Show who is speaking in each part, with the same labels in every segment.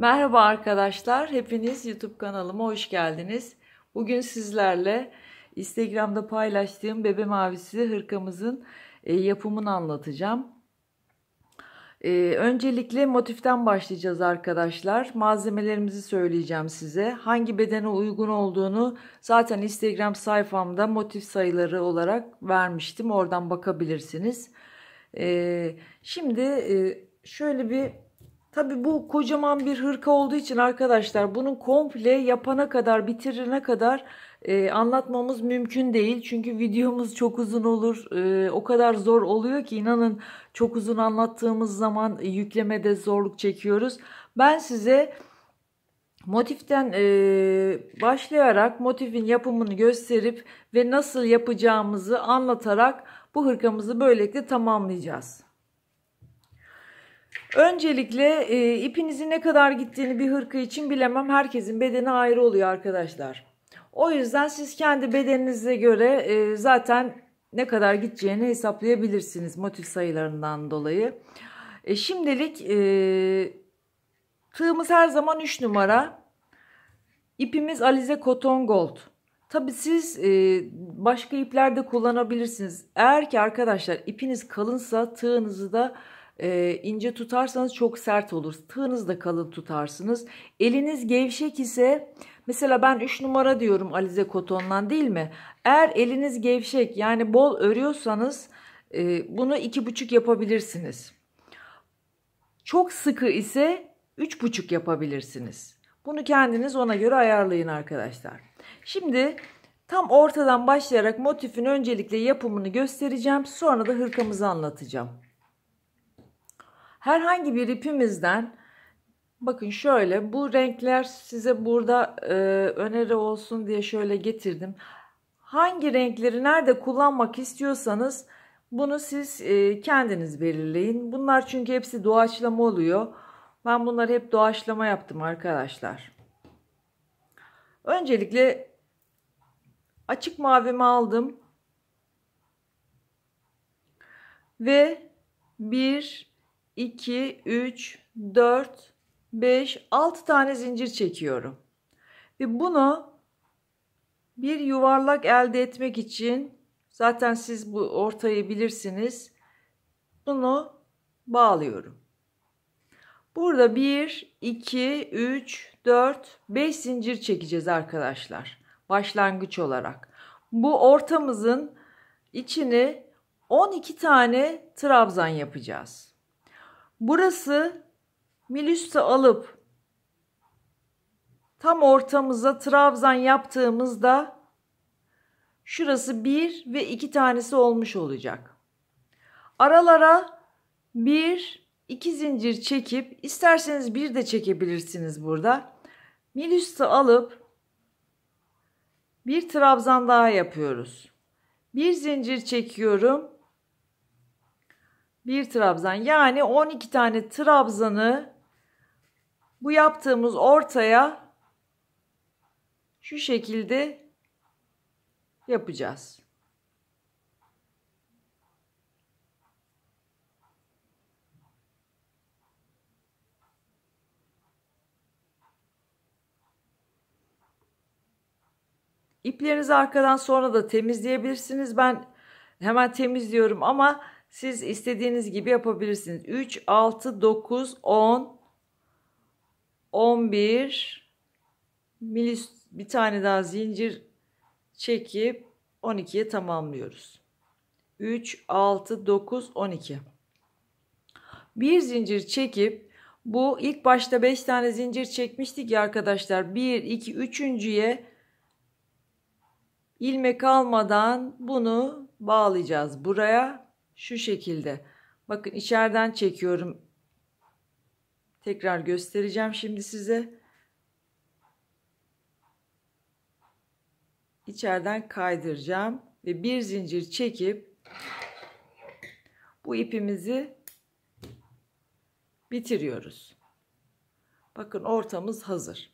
Speaker 1: Merhaba arkadaşlar, hepiniz YouTube kanalıma hoş geldiniz. Bugün sizlerle Instagram'da paylaştığım bebe mavisi hırkamızın e, yapımını anlatacağım. E, öncelikle motiften başlayacağız arkadaşlar. Malzemelerimizi söyleyeceğim size. Hangi bedene uygun olduğunu zaten Instagram sayfamda motif sayıları olarak vermiştim. Oradan bakabilirsiniz. E, şimdi şöyle bir Tabi bu kocaman bir hırka olduğu için arkadaşlar bunun komple yapana kadar bitirene kadar e, anlatmamız mümkün değil. Çünkü videomuz çok uzun olur. E, o kadar zor oluyor ki inanın çok uzun anlattığımız zaman yüklemede zorluk çekiyoruz. Ben size motiften e, başlayarak motifin yapımını gösterip ve nasıl yapacağımızı anlatarak bu hırkamızı böylelikle tamamlayacağız. Öncelikle e, ipinizin ne kadar gittiğini bir hırka için bilemem. Herkesin bedeni ayrı oluyor arkadaşlar. O yüzden siz kendi bedeninize göre e, zaten ne kadar gideceğini hesaplayabilirsiniz motif sayılarından dolayı. E, şimdilik e, tığımız her zaman 3 numara. İpimiz Alize Koton Gold. Tabi siz e, başka ipler de kullanabilirsiniz. Eğer ki arkadaşlar ipiniz kalınsa tığınızı da e, ince tutarsanız çok sert olur. Tığınız da kalın tutarsınız. Eliniz gevşek ise mesela ben 3 numara diyorum alize kotondan değil mi? Eğer eliniz gevşek yani bol örüyorsanız e, bunu 2,5 yapabilirsiniz. Çok sıkı ise 3,5 yapabilirsiniz. Bunu kendiniz ona göre ayarlayın arkadaşlar. Şimdi tam ortadan başlayarak motifin öncelikle yapımını göstereceğim. Sonra da hırkamızı anlatacağım. Herhangi bir ipimizden bakın şöyle bu renkler size burada e, öneri olsun diye şöyle getirdim. Hangi renkleri nerede kullanmak istiyorsanız bunu siz e, kendiniz belirleyin. Bunlar çünkü hepsi doğaçlama oluyor. Ben bunları hep doğaçlama yaptım arkadaşlar. Öncelikle açık mavimi aldım. Ve 1 2, 3, 4, 5, 6 tane zincir çekiyorum. Ve bunu bir yuvarlak elde etmek için zaten siz bu ortayı bilirsiniz. Bunu bağlıyorum. Burada 1, 2, 3, 4, 5 zincir çekeceğiz arkadaşlar. Başlangıç olarak. Bu ortamızın içini 12 tane trabzan yapacağız. Burası Milus'ta alıp tam ortamıza trabzan yaptığımızda şurası 1 ve 2 tanesi olmuş olacak. Aralara 1 2 zincir çekip isterseniz bir de çekebilirsiniz burada. Milus'ta alıp bir trabzan daha yapıyoruz. Bir zincir çekiyorum. Bir trabzan. Yani 12 tane trabzanı bu yaptığımız ortaya şu şekilde yapacağız. İplerinizi arkadan sonra da temizleyebilirsiniz. Ben hemen temizliyorum ama siz istediğiniz gibi yapabilirsiniz. 3, 6, 9, 10, 11 milis bir tane daha zincir çekip 12'ye tamamlıyoruz. 3, 6, 9, 12. Bir zincir çekip bu ilk başta 5 tane zincir çekmiştik ya arkadaşlar. 1, 2, 3.ye ilmek almadan bunu bağlayacağız buraya şu şekilde. Bakın içeriden çekiyorum. Tekrar göstereceğim şimdi size. İçeriden kaydıracağım ve bir zincir çekip bu ipimizi bitiriyoruz. Bakın ortamız hazır.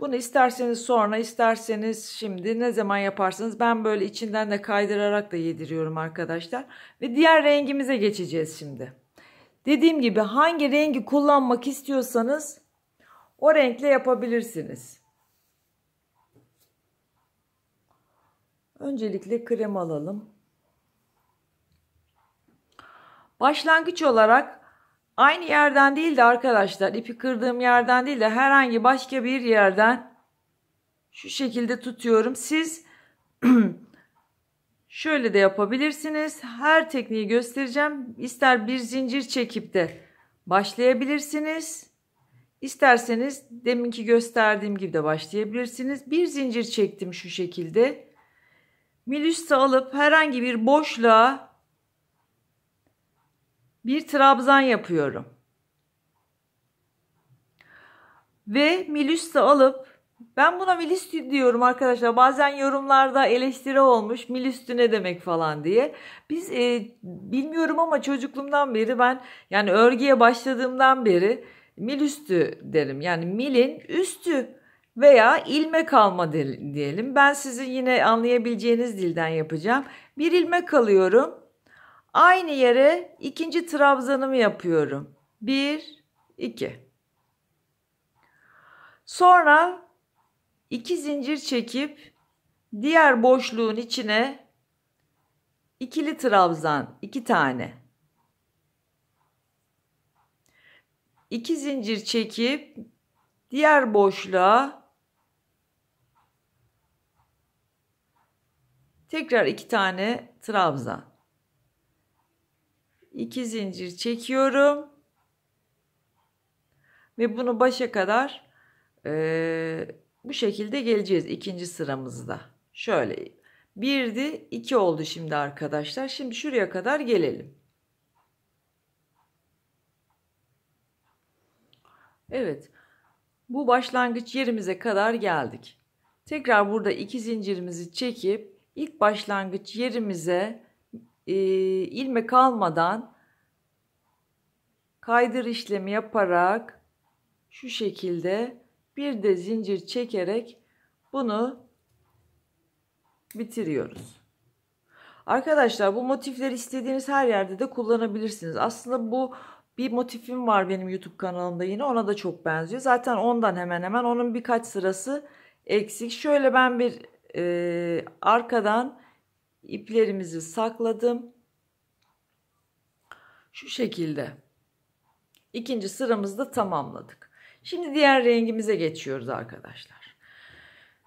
Speaker 1: Bunu isterseniz sonra isterseniz şimdi ne zaman yaparsanız ben böyle içinden de kaydırarak da yediriyorum arkadaşlar. Ve diğer rengimize geçeceğiz şimdi. Dediğim gibi hangi rengi kullanmak istiyorsanız o renkle yapabilirsiniz. Öncelikle krem alalım. Başlangıç olarak Aynı yerden değil de arkadaşlar ipi kırdığım yerden değil de herhangi başka bir yerden şu şekilde tutuyorum. Siz şöyle de yapabilirsiniz. Her tekniği göstereceğim. İster bir zincir çekip de başlayabilirsiniz. İsterseniz deminki gösterdiğim gibi de başlayabilirsiniz. Bir zincir çektim şu şekilde. Milüste alıp herhangi bir boşluğa bir trabzan yapıyorum. Ve milüsle alıp ben buna milüs diyorum arkadaşlar. Bazen yorumlarda eleştiri olmuş. Milüstü ne demek falan diye. Biz e, bilmiyorum ama çocukluğumdan beri ben yani örgüye başladığımdan beri milüstü derim. Yani milin üstü veya ilmek alma diyelim. Ben sizin yine anlayabileceğiniz dilden yapacağım. Bir ilmek alıyorum. Aynı yere ikinci trabzanımı yapıyorum. 1, 2. Sonra iki zincir çekip diğer boşluğun içine ikili trabzan iki tane. İki zincir çekip diğer boşluğa tekrar iki tane trabzan. 2 zincir çekiyorum. Ve bunu başa kadar e, bu şekilde geleceğiz ikinci sıramızda. Şöyle 1'di 2 oldu şimdi arkadaşlar. Şimdi şuraya kadar gelelim. Evet. Bu başlangıç yerimize kadar geldik. Tekrar burada iki zincirimizi çekip ilk başlangıç yerimize e, ilmek almadan kaydır işlemi yaparak şu şekilde bir de zincir çekerek bunu bitiriyoruz. Arkadaşlar bu motifleri istediğiniz her yerde de kullanabilirsiniz. Aslında bu bir motifim var benim YouTube kanalımda yine ona da çok benziyor. Zaten ondan hemen hemen onun birkaç sırası eksik. Şöyle ben bir e, arkadan iplerimizi sakladım. Şu şekilde. İkinci sıramızı da tamamladık. Şimdi diğer rengimize geçiyoruz arkadaşlar.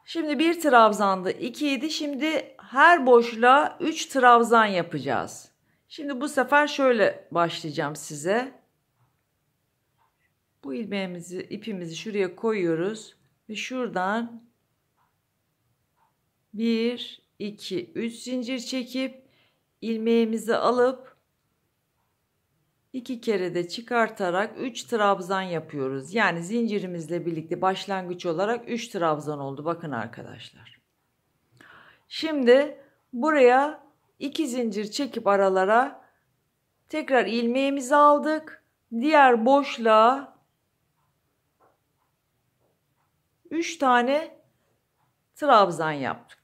Speaker 1: Şimdi bir trabzanda 2 idi. Şimdi her boşluğa 3 trabzan yapacağız. Şimdi bu sefer şöyle başlayacağım size. Bu ilmeğimizi, ipimizi şuraya koyuyoruz ve şuradan 1 2 3 zincir çekip ilmeğimizi alıp iki kere de çıkartarak 3 trabzan yapıyoruz. Yani zincirimizle birlikte başlangıç olarak 3 trabzan oldu. Bakın arkadaşlar. Şimdi buraya 2 zincir çekip aralara tekrar ilmeğimizi aldık. Diğer boşluğa 3 tane trabzan yaptık.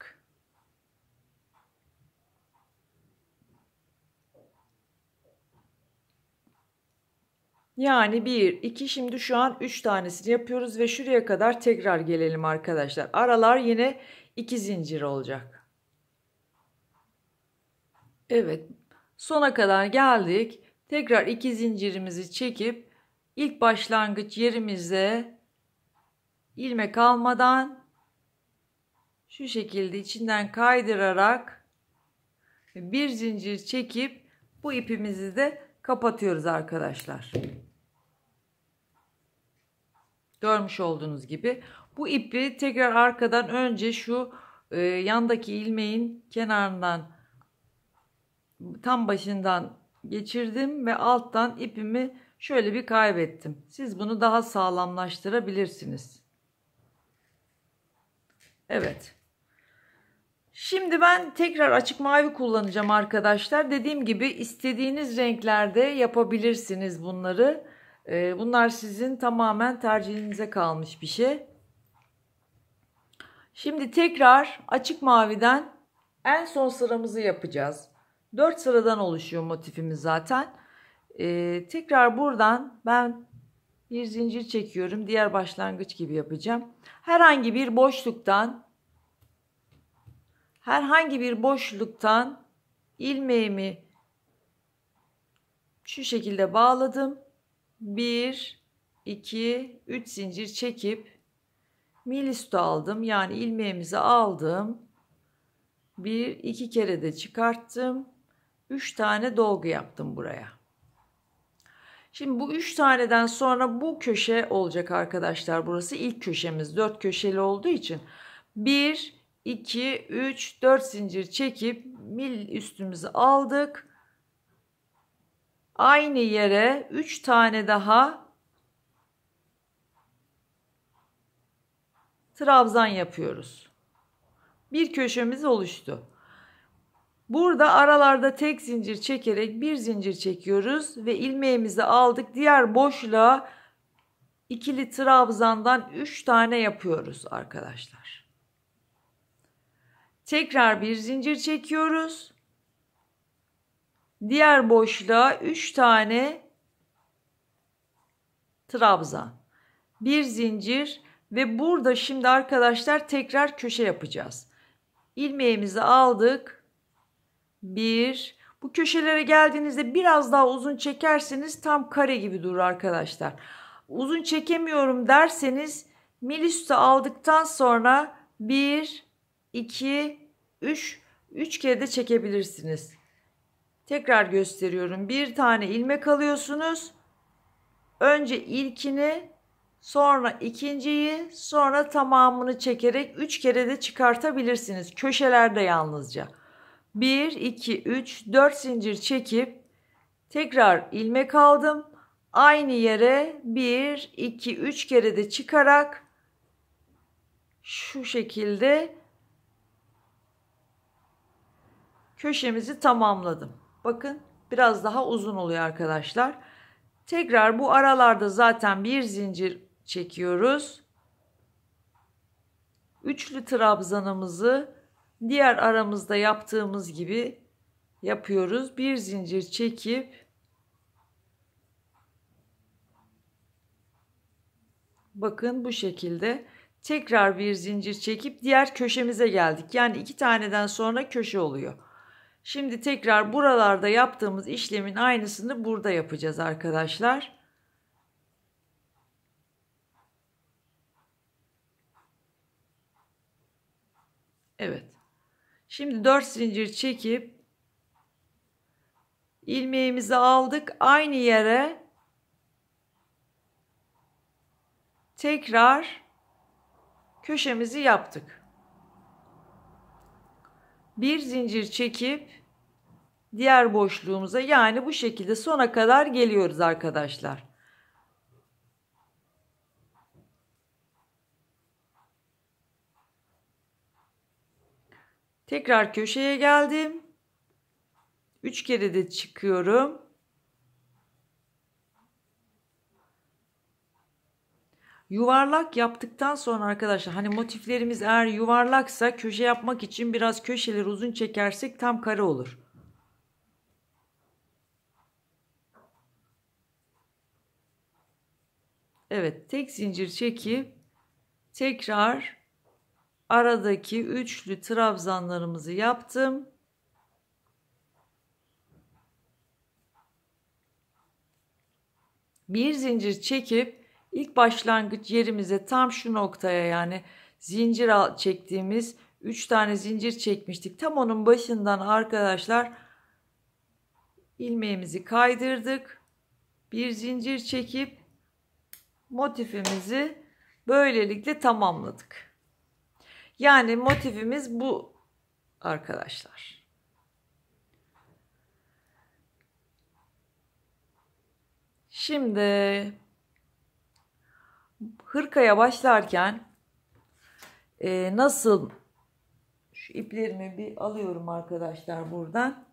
Speaker 1: Yani bir iki şimdi şu an üç tanesini yapıyoruz ve şuraya kadar tekrar gelelim arkadaşlar. Aralar yine iki zincir olacak. Evet sona kadar geldik. Tekrar iki zincirimizi çekip ilk başlangıç yerimize ilmek almadan şu şekilde içinden kaydırarak bir zincir çekip bu ipimizi de kapatıyoruz arkadaşlar. Görmüş olduğunuz gibi bu ipi tekrar arkadan önce şu e, yandaki ilmeğin kenarından tam başından geçirdim ve alttan ipimi şöyle bir kaybettim. Siz bunu daha sağlamlaştırabilirsiniz. Evet. Şimdi ben tekrar açık mavi kullanacağım arkadaşlar. Dediğim gibi istediğiniz renklerde yapabilirsiniz bunları. Ee, bunlar sizin tamamen tercihinize kalmış bir şey. Şimdi tekrar açık maviden en son sıramızı yapacağız. 4 sıradan oluşuyor motifimiz zaten. Ee, tekrar buradan ben bir zincir çekiyorum. Diğer başlangıç gibi yapacağım. Herhangi bir boşluktan herhangi bir boşluktan ilmeğimi şu şekilde bağladım. 1 2 3 zincir çekip milisto aldım. Yani ilmeğimizi aldım. Bir iki kere de çıkarttım. 3 tane dolgu yaptım buraya. Şimdi bu 3 taneden sonra bu köşe olacak arkadaşlar. Burası ilk köşemiz. 4 köşeli olduğu için 1 2, 3, 4 zincir çekip mil üstümüzü aldık. Aynı yere 3 tane daha trabzan yapıyoruz. Bir köşemiz oluştu. Burada aralarda tek zincir çekerek bir zincir çekiyoruz ve ilmeğimizi aldık. Diğer boşluğa ikili trabzandan 3 tane yapıyoruz arkadaşlar. Tekrar bir zincir çekiyoruz. Diğer boşluğa 3 tane trabzan. Bir zincir ve burada şimdi arkadaşlar tekrar köşe yapacağız. İlmeğimizi aldık. 1 Bu köşelere geldiğinizde biraz daha uzun çekerseniz tam kare gibi durur arkadaşlar. Uzun çekemiyorum derseniz milüstü aldıktan sonra 1 2, 3. 3 kere de çekebilirsiniz. Tekrar gösteriyorum. Bir tane ilmek alıyorsunuz. Önce ilkini, sonra ikinciyi, sonra tamamını çekerek 3 kere de çıkartabilirsiniz. Köşelerde yalnızca. 1, 2, 3, 4 zincir çekip tekrar ilmek aldım. Aynı yere 1, 2, 3 kere de çıkarak şu şekilde köşemizi tamamladım. Bakın biraz daha uzun oluyor arkadaşlar. Tekrar bu aralarda zaten bir zincir çekiyoruz. Üçlü trabzanımızı diğer aramızda yaptığımız gibi yapıyoruz. Bir zincir çekip bakın bu şekilde tekrar bir zincir çekip diğer köşemize geldik. Yani iki taneden sonra köşe oluyor. Şimdi tekrar buralarda yaptığımız işlemin aynısını burada yapacağız arkadaşlar. Evet. Şimdi 4 zincir çekip ilmeğimizi aldık. Aynı yere tekrar köşemizi yaptık bir zincir çekip diğer boşluğumuza yani bu şekilde sona kadar geliyoruz arkadaşlar. Tekrar köşeye geldim. 3 kere de çıkıyorum. Yuvarlak yaptıktan sonra arkadaşlar hani motiflerimiz eğer yuvarlaksa köşe yapmak için biraz köşeleri uzun çekersek tam kare olur. Evet tek zincir çekip tekrar aradaki üçlü trabzanlarımızı yaptım. Bir zincir çekip İlk başlangıç yerimize tam şu noktaya yani zincir çektiğimiz 3 tane zincir çekmiştik. Tam onun başından arkadaşlar ilmeğimizi kaydırdık. Bir zincir çekip motifimizi böylelikle tamamladık. Yani motifimiz bu arkadaşlar. Şimdi hırkaya başlarken e, nasıl şu iplerimi bir alıyorum arkadaşlar buradan.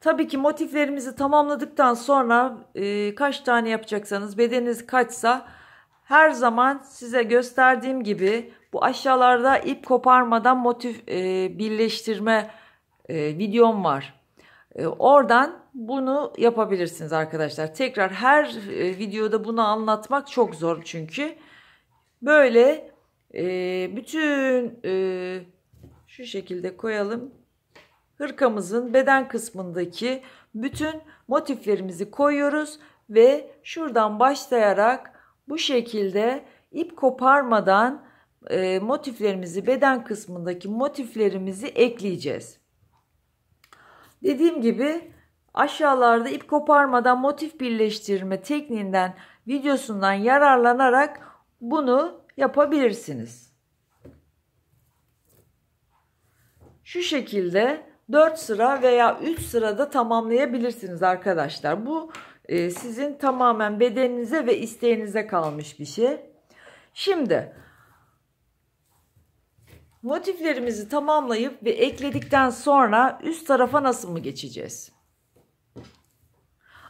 Speaker 1: Tabii ki motiflerimizi tamamladıktan sonra e, kaç tane yapacaksanız bedeniniz kaçsa her zaman size gösterdiğim gibi bu aşağılarda ip koparmadan motif e, birleştirme e, videom var. Ee, oradan bunu yapabilirsiniz arkadaşlar. Tekrar her e, videoda bunu anlatmak çok zor çünkü. Böyle e, bütün e, şu şekilde koyalım. Hırkamızın beden kısmındaki bütün motiflerimizi koyuyoruz ve şuradan başlayarak bu şekilde ip koparmadan motiflerimizi beden kısmındaki motiflerimizi ekleyeceğiz. Dediğim gibi aşağılarda ip koparmadan motif birleştirme tekniğinden videosundan yararlanarak bunu yapabilirsiniz. Şu şekilde 4 sıra veya 3 sırada tamamlayabilirsiniz arkadaşlar. Bu e, sizin tamamen bedeninize ve isteğinize kalmış bir şey. Şimdi Motiflerimizi tamamlayıp ve ekledikten sonra üst tarafa nasıl mı geçeceğiz?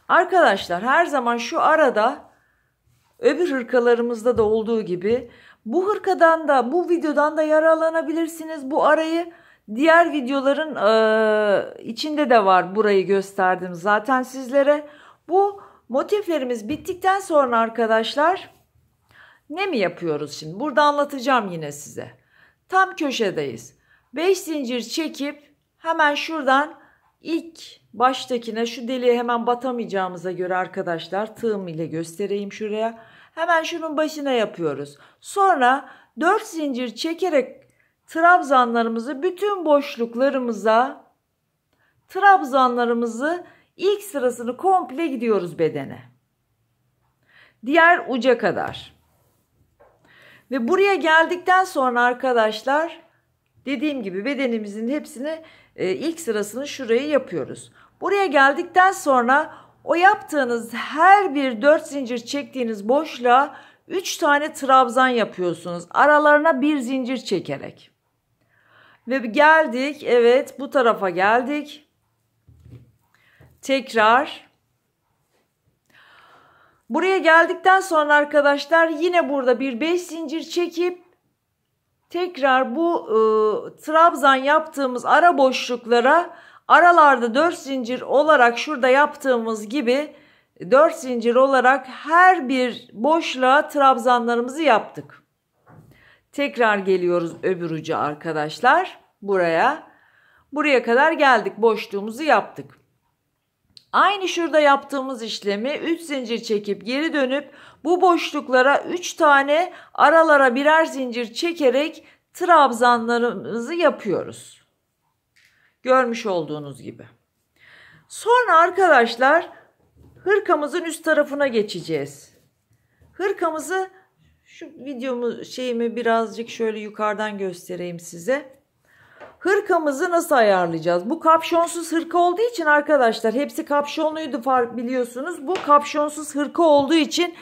Speaker 1: Arkadaşlar her zaman şu arada öbür hırkalarımızda da olduğu gibi bu hırkadan da bu videodan da yararlanabilirsiniz. Bu arayı diğer videoların e, içinde de var burayı gösterdim zaten sizlere. Bu motiflerimiz bittikten sonra arkadaşlar ne mi yapıyoruz şimdi? Burada anlatacağım yine size. Tam köşedeyiz. 5 zincir çekip hemen şuradan ilk baştakine şu deliğe hemen batamayacağımıza göre arkadaşlar tığım ile göstereyim şuraya. Hemen şunun başına yapıyoruz. Sonra 4 zincir çekerek trabzanlarımızı bütün boşluklarımıza trabzanlarımızı ilk sırasını komple gidiyoruz bedene. Diğer uca kadar. Ve buraya geldikten sonra arkadaşlar dediğim gibi bedenimizin hepsini e, ilk sırasını şuraya yapıyoruz. Buraya geldikten sonra o yaptığınız her bir 4 zincir çektiğiniz boşluğa 3 tane trabzan yapıyorsunuz. Aralarına bir zincir çekerek. Ve geldik evet bu tarafa geldik. Tekrar Buraya geldikten sonra arkadaşlar yine burada bir 5 zincir çekip tekrar bu e, trabzan yaptığımız ara boşluklara aralarda 4 zincir olarak şurada yaptığımız gibi 4 zincir olarak her bir boşluğa trabzanlarımızı yaptık. Tekrar geliyoruz öbür uca arkadaşlar buraya. Buraya kadar geldik boşluğumuzu yaptık. Aynı şurada yaptığımız işlemi 3 zincir çekip geri dönüp bu boşluklara 3 tane aralara birer zincir çekerek trabzanlarımızı yapıyoruz. Görmüş olduğunuz gibi. Sonra arkadaşlar hırkamızın üst tarafına geçeceğiz. Hırkamızı şu videomu şeyimi birazcık şöyle yukarıdan göstereyim size. Hırkamızı nasıl ayarlayacağız? Bu kapşonsuz hırka olduğu için arkadaşlar hepsi kapşonluydu biliyorsunuz. Bu kapşonsuz hırka olduğu için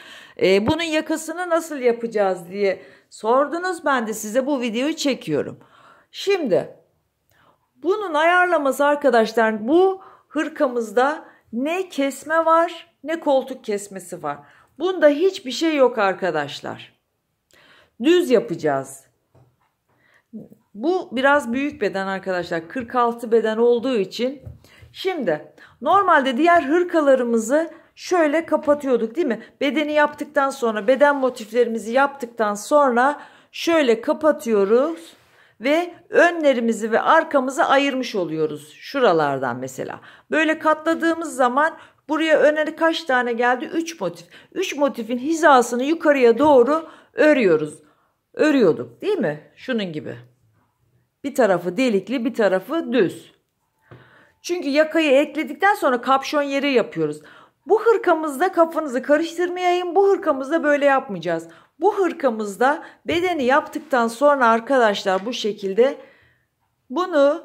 Speaker 1: e, bunun yakasını nasıl yapacağız diye sordunuz. Ben de size bu videoyu çekiyorum. Şimdi bunun ayarlaması arkadaşlar bu hırkamızda ne kesme var ne koltuk kesmesi var. Bunda hiçbir şey yok arkadaşlar. Düz yapacağız. Bu biraz büyük beden arkadaşlar. 46 beden olduğu için. Şimdi normalde diğer hırkalarımızı şöyle kapatıyorduk değil mi? Bedeni yaptıktan sonra beden motiflerimizi yaptıktan sonra şöyle kapatıyoruz ve önlerimizi ve arkamızı ayırmış oluyoruz şuralardan mesela. Böyle katladığımız zaman buraya öneri kaç tane geldi? 3 motif. 3 motifin hizasını yukarıya doğru örüyoruz. Örüyorduk değil mi? Şunun gibi. Bir tarafı delikli bir tarafı düz. Çünkü yakayı ekledikten sonra kapşon yeri yapıyoruz. Bu hırkamızda kafanızı karıştırmayayım. Bu hırkamızda böyle yapmayacağız. Bu hırkamızda bedeni yaptıktan sonra arkadaşlar bu şekilde bunu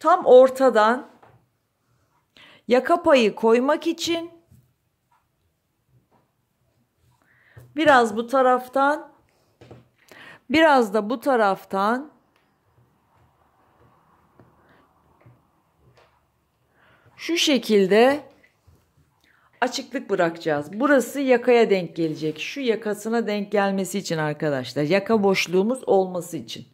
Speaker 1: tam ortadan yaka payı koymak için biraz bu taraftan biraz da bu taraftan Şu şekilde açıklık bırakacağız. Burası yakaya denk gelecek. Şu yakasına denk gelmesi için arkadaşlar. Yaka boşluğumuz olması için.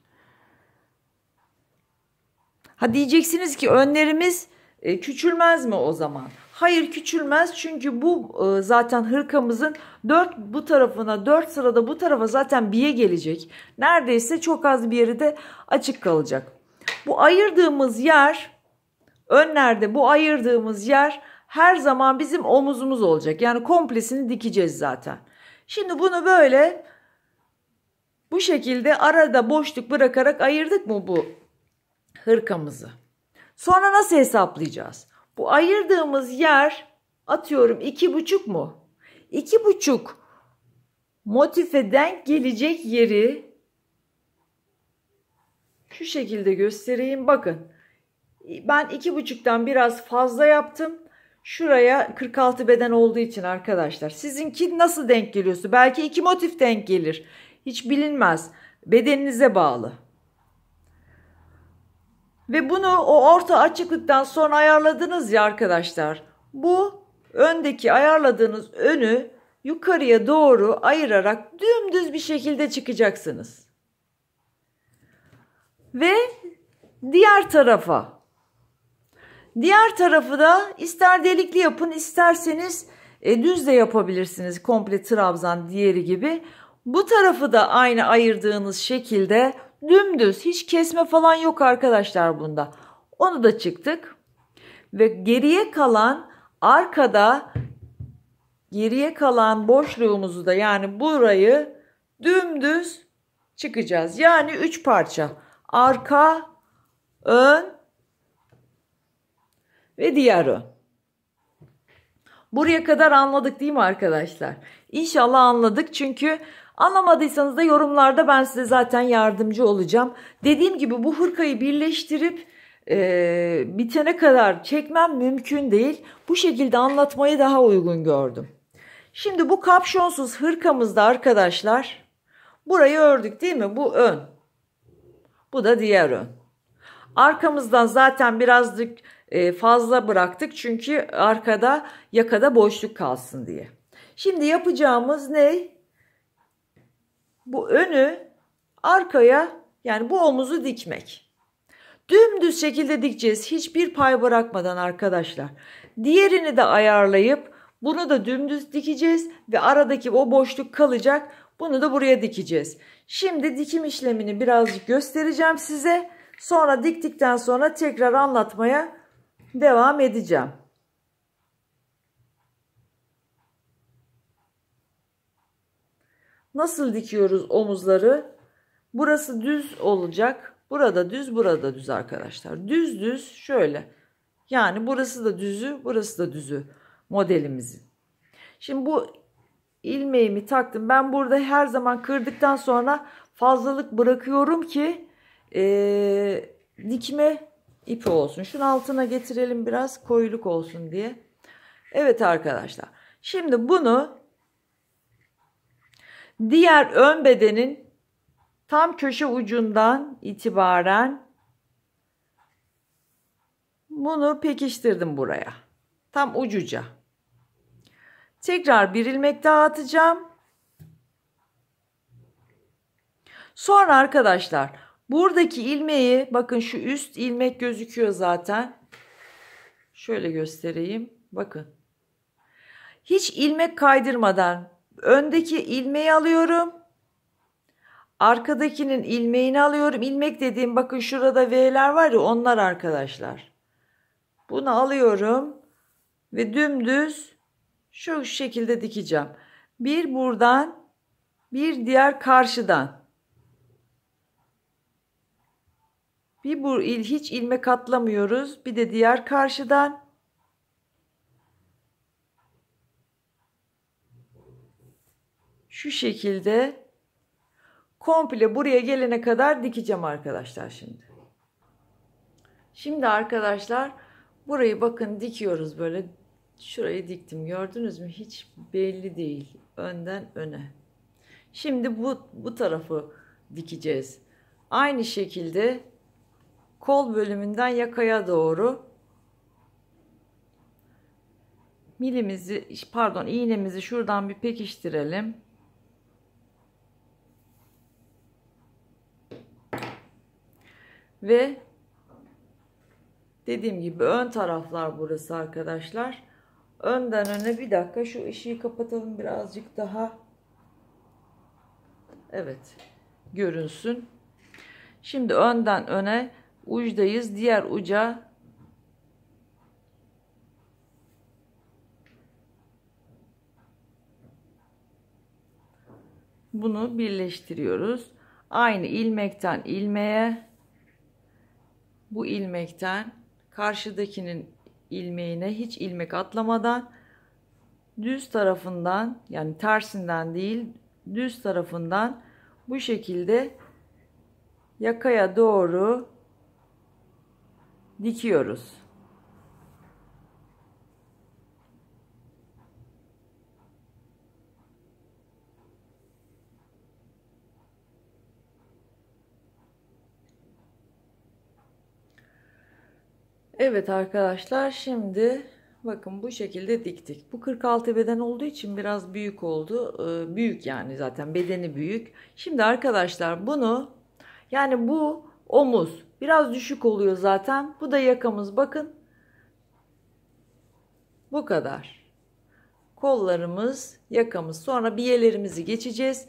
Speaker 1: Ha diyeceksiniz ki önlerimiz e, küçülmez mi o zaman? Hayır küçülmez çünkü bu e, zaten hırkamızın dört bu tarafına dört sırada bu tarafa zaten biye gelecek. Neredeyse çok az bir yeri de açık kalacak. Bu ayırdığımız yer Önlerde bu ayırdığımız yer her zaman bizim omuzumuz olacak. Yani komplesini dikeceğiz zaten. Şimdi bunu böyle bu şekilde arada boşluk bırakarak ayırdık mı bu hırkamızı? Sonra nasıl hesaplayacağız? Bu ayırdığımız yer atıyorum iki buçuk mu? İki buçuk motife denk gelecek yeri şu şekilde göstereyim. Bakın ben iki buçuktan biraz fazla yaptım. Şuraya 46 beden olduğu için arkadaşlar. Sizinki nasıl denk geliyorsa belki iki motif denk gelir. Hiç bilinmez. Bedeninize bağlı. Ve bunu o orta açıklıktan sonra ayarladınız ya arkadaşlar. Bu öndeki ayarladığınız önü yukarıya doğru ayırarak dümdüz bir şekilde çıkacaksınız. Ve diğer tarafa Diğer tarafı da ister delikli yapın isterseniz e, düz de yapabilirsiniz. Komple trabzan diğeri gibi. Bu tarafı da aynı ayırdığınız şekilde dümdüz hiç kesme falan yok arkadaşlar bunda. Onu da çıktık. Ve geriye kalan arkada geriye kalan boşluğumuzu da yani burayı dümdüz çıkacağız. Yani 3 parça. Arka, ön ve diyarı. Buraya kadar anladık değil mi arkadaşlar? İnşallah anladık çünkü anlamadıysanız da yorumlarda ben size zaten yardımcı olacağım. Dediğim gibi bu hırkayı birleştirip e, bitene kadar çekmem mümkün değil. Bu şekilde anlatmayı daha uygun gördüm. Şimdi bu kapşonsuz hırkamızda arkadaşlar burayı ördük değil mi? Bu ön. Bu da diğer ön. Arkamızdan zaten birazcık e, fazla bıraktık çünkü arkada yakada boşluk kalsın diye. Şimdi yapacağımız ne? Bu önü arkaya yani bu omuzu dikmek. Dümdüz şekilde dikeceğiz hiçbir pay bırakmadan arkadaşlar. Diğerini de ayarlayıp bunu da dümdüz dikeceğiz ve aradaki o boşluk kalacak. Bunu da buraya dikeceğiz. Şimdi dikim işlemini birazcık göstereceğim size. Sonra diktikten sonra tekrar anlatmaya devam edeceğim. Nasıl dikiyoruz omuzları? Burası düz olacak. Burada düz, burada düz arkadaşlar. Düz düz şöyle. Yani burası da düzü, burası da düzü modelimizin. Şimdi bu ilmeğimi taktım. Ben burada her zaman kırdıktan sonra fazlalık bırakıyorum ki e, dikme ipi olsun. Şunun altına getirelim biraz koyuluk olsun diye. Evet arkadaşlar. Şimdi bunu diğer ön bedenin tam köşe ucundan itibaren bunu pekiştirdim buraya. Tam ucuca. Tekrar bir ilmek daha atacağım. Sonra arkadaşlar Buradaki ilmeği bakın şu üst ilmek gözüküyor zaten. Şöyle göstereyim. Bakın. Hiç ilmek kaydırmadan öndeki ilmeği alıyorum. Arkadakinin ilmeğini alıyorum. İlmek dediğim bakın şurada V'ler var ya onlar arkadaşlar. Bunu alıyorum ve dümdüz şu şekilde dikeceğim. Bir buradan bir diğer karşıdan. Bir bu il hiç ilme katlamıyoruz. Bir de diğer karşıdan. Şu şekilde komple buraya gelene kadar dikeceğim arkadaşlar şimdi. Şimdi arkadaşlar burayı bakın dikiyoruz böyle. Şurayı diktim gördünüz mü? Hiç belli değil. Önden öne. Şimdi bu, bu tarafı dikeceğiz. Aynı şekilde kol bölümünden yakaya doğru milimizi pardon iğnemizi şuradan bir pekiştirelim. Ve dediğim gibi ön taraflar burası arkadaşlar. Önden öne bir dakika şu ışığı kapatalım birazcık daha. Evet görünsün. Şimdi önden öne ucdayız. Diğer uca bunu birleştiriyoruz. Aynı ilmekten ilmeğe bu ilmekten karşıdakinin ilmeğine hiç ilmek atlamadan düz tarafından yani tersinden değil düz tarafından bu şekilde yakaya doğru dikiyoruz. Evet arkadaşlar şimdi bakın bu şekilde diktik. Bu 46 beden olduğu için biraz büyük oldu. Ee, büyük yani zaten bedeni büyük. Şimdi arkadaşlar bunu yani bu omuz Biraz düşük oluyor zaten. Bu da yakamız bakın. Bu kadar. Kollarımız, yakamız. Sonra biyelerimizi geçeceğiz.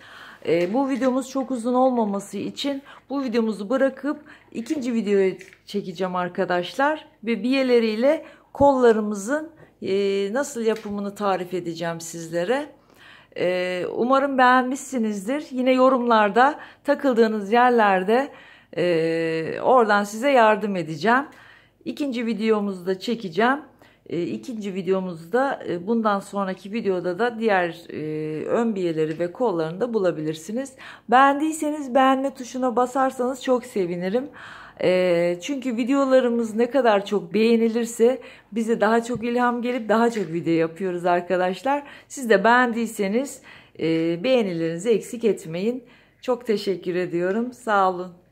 Speaker 1: Ee, bu videomuz çok uzun olmaması için bu videomuzu bırakıp ikinci videoyu çekeceğim arkadaşlar. Ve biyeleriyle kollarımızın e, nasıl yapımını tarif edeceğim sizlere. E, umarım beğenmişsinizdir. Yine yorumlarda takıldığınız yerlerde e, oradan size yardım edeceğim. İkinci videomuzu da çekeceğim. Ee, e, ikinci videomuzda bundan sonraki videoda da diğer e, ön biyeleri ve kollarını da bulabilirsiniz. Beğendiyseniz beğenme tuşuna basarsanız çok sevinirim. E, çünkü videolarımız ne kadar çok beğenilirse bize daha çok ilham gelip daha çok video yapıyoruz arkadaşlar. Siz de beğendiyseniz e, beğenilerinizi eksik etmeyin. Çok teşekkür ediyorum. Sağ olun.